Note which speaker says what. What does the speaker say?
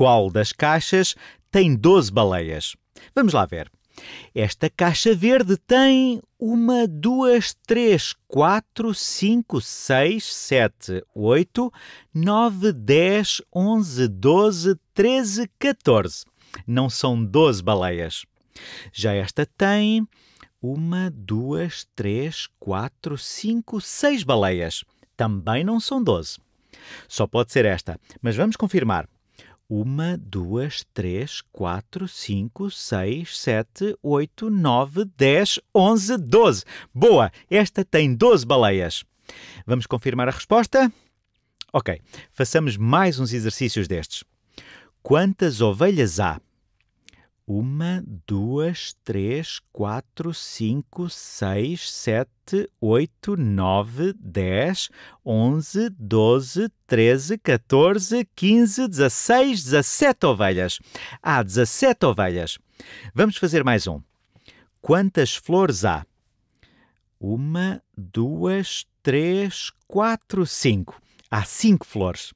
Speaker 1: qual das caixas tem 12 baleias. Vamos lá ver. Esta caixa verde tem uma, duas, três, quatro, cinco, seis, sete, oito, nove, dez, onze, doze, treze, quatorze. Não são doze baleias. Já esta tem uma, duas, três, quatro, cinco, seis baleias. Também não são doze. Só pode ser esta, mas vamos confirmar. Uma, duas, três, quatro, cinco, seis, sete, oito, nove, dez, onze, doze. Boa! Esta tem doze baleias. Vamos confirmar a resposta? Ok, façamos mais uns exercícios destes. Quantas ovelhas há? Uma, duas, três, quatro, cinco, seis, sete, oito, nove, dez, onze, doze, treze, quatorze, quinze, dezesseis, dezessete ovelhas. Há dezessete ovelhas. Vamos fazer mais um. Quantas flores há? Uma, duas, três, quatro, cinco. Há cinco flores.